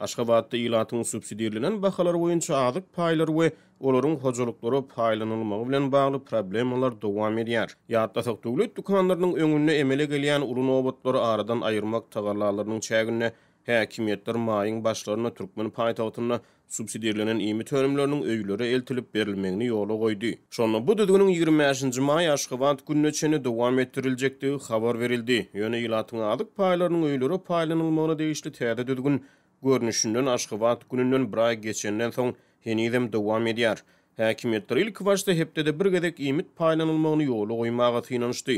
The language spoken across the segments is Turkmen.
Aşgabatda ilatın subsidiyelinen bakalar boyunca adık paylar ve olorun hocalıkları paylanılmağı bilen bağlı problemalar devam ediyar. Yatlasak dövlet dukanlarının önünü emele geliyen ulun obatları aradan ayırmak tagarlarlarının çeğine Hakimiyetler mayın başlarına Türkmen payitahtına subsidiyelenen imi törümlerinin öyülere eltilip berilmegini yola koydu. bu düdünün 25. may aşkıvant gününe çene devam ettirilecekti, xabar verildi. Yöne ilatına adık paylarının öyülere paylanılmağına değişti tədə düdünün görnüşünden aşgabat gününden bir ay geçenden soň heni dem dowam edýär. Häkimetler ilki başda hepdede bir gedek ümit paýlanylmagyny ýoly goýmagy tyýnanyşdy.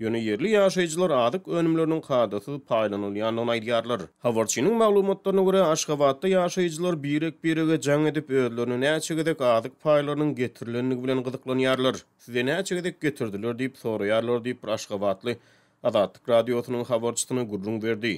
Ýöne ýerli ýaşaýjylar adyk önümlörini kadasy paýlanylýandan aýdýarlar. Hawarçynyň maglumatlaryna görä Aşgabatda ýaşaýjylar birek birege jaň edip öýlerini näçe gedek adyk paýlaryny getirilenini bilen gyzyklanýarlar. Size näçe gedek getirdiler diýip soraýarlar diýip Aşgabatly Adat Radiosynyň habarçytyny gurrun berdi.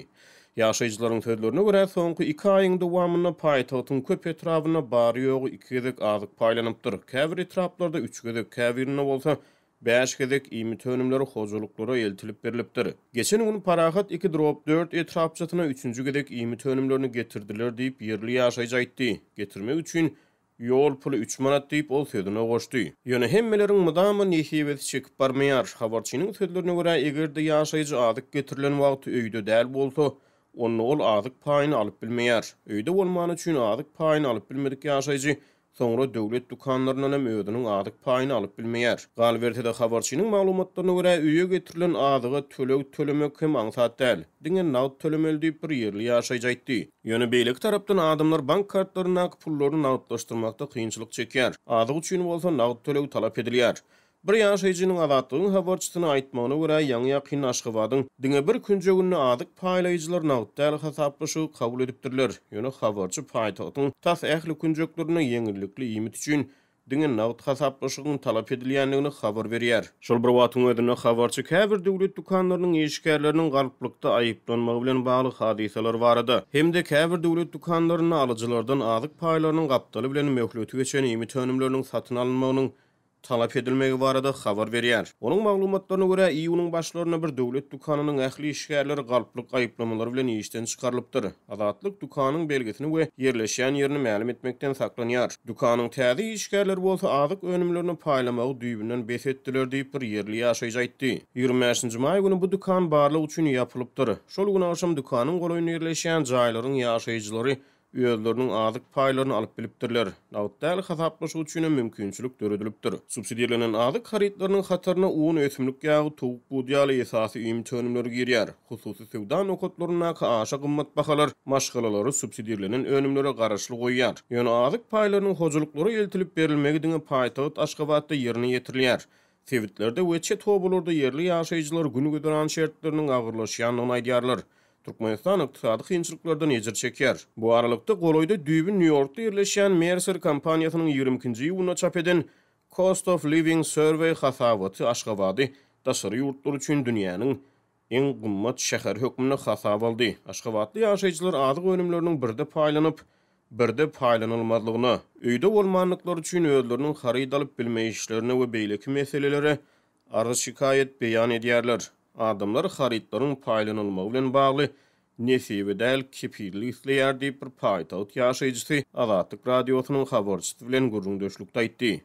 Yaşayıcıların sözlerine göre sonku iki ayın devamını payitahtın köp etrafına bari yoğu iki gedik azık paylanıptır. Kevir etraplarda üç gedek kevirine olsa 5 gedik imi tönümleri hozuluklara yeltilip berilipdir. Geçen gün parahat 2 drop 4 etrap 3-cü imi tönümlerini getirdiler deyip yerli yaşayıcı aytti. Getirmek üçün Yol pulu 3 manat deyip ol sözüne koştu. Yöne hemmelerin mıdamı nehiyeveti çekip barmayar. Havarçinin sözlerine göre egerde yaşayıcı adık getirilen vaqtı öydü dəl bolsa, onu ol azyk payyny alyp bilmeýär. Öýde bolmany üçin azyk payyny alyp bilmedik ýaşaýjy. Sonra döwlet dukanlaryna hem öýdünin azyk payyny alyp bilmeýär. Galwertede habarçynyň maglumatlaryna görä öýe getirilen azyga töleg tölemek hem aňsat däl. Diňe nawt tölemel bir ýerli ýaşaýjy aýtdy. Ýöne beýlik tarapdan adamlar bank kartlaryna pullaryny nawtlaşdyrmakda kynçylyk çeker. Azyk üçin bolsa nawt töleg talap edilýär. Bir ýaň şeýjiniň awatyny habarçysyna aýtmagyna görä ýaň ýakyn aşgabadyň diňe bir künjegini adyk paýlaýjylar nau täl hasaplaşy kabul edipdirler. Ýöne habarçy paýtagyň täs ähli künjeklerini ýeňillikli ýymyt üçin diňe nau täl hasaplaşygyny talap edilýändigini habar berýär. Şol bir wagtyň ödünde habarçy käbir döwlet dukanlarynyň eşgärlerini garplykda aýyplanmagy bilen bagly hadiseler barady. Hemde käbir döwlet dukanlarynyň alyjylardan adyk paýlaryny gapdaly bilen möhlet geçen ýymyt önümleriniň satyn alynmagynyň talap edilmegi barada xabar berýär. Onuň maglumatlaryna görä, iýunyň e başlaryna bir döwlet dukanynyň ähli işgärleri galyplyk gaýplamalar bilen ýeşden çykarylypdyr. Adatlyk dukanynyň belgisini we ýerleşýän ýerini ma'lum etmekden saklanýar. Dukanynyň täze işgärler bolsa, adyk önümlerini paýlamak düýbünden besetdiler diýip bir ýerli ýaşaýjy aýtdy. 25-nji maý günü bu dukan barlyk üçin ýapylypdyr. Şol günü awşam dukanynyň goýun ýerleşýän jaýlaryň ýaşaýjylary üýerleriniň azyk paýlaryny alyp bilipdirler. Nawatda hal hasaplaşyk üçin mümkinçilik döredilipdir. Subsidiýalanan azyk haritlarynyň hatarına uwun ösümlik ýagy tuwuk budyaly esasy üýüm tönümleri girýär. Hususy sewdan okutlaryna aşa gymmat bahalar maşgalalary subsidiýalanan önümlere garaşly goýýar. Ýöne azyk paýlarynyň hojulyklary eltilip berilmegi diňe paýtagyt Aşgabatda ýerine ýetirilýär. Sewitlerde we çet hobulurda yerli ýaşaýjylar günü-gündän şertleriniň agyrlaşýanyny aýdýarlar. Turkmenistan iqtisadi qiyinchiliklardan ejir çeker. Bu aralıkta Qoloyda Düyübi New Yorkta yerleşen Mercer kompaniyasynyň 20-nji ýylyna çap eden Cost of Living Survey hasabaty aşqavadi daşary yurtlar üçin dünýäniň iň gymmat şäher hökmüne hasab aldy. Aşgabatda ýaşaýjylar adyg birde paýlanyp, birde paýlanylmazlygyny, öýde bolmanlyklar üçin öýdürlüniň haryda alyp bilmeýişlerini we beýleki meselelere Arda şikayet beyan ediyarlar. adamlar haritların paylanılmağı bilen bağlı nesibi dəl kipirli isleyer deyip bir paytaut yaşayıcısı Azatlık Radyosu'nun xaborçisi bilen gurrun döşlükte itdi.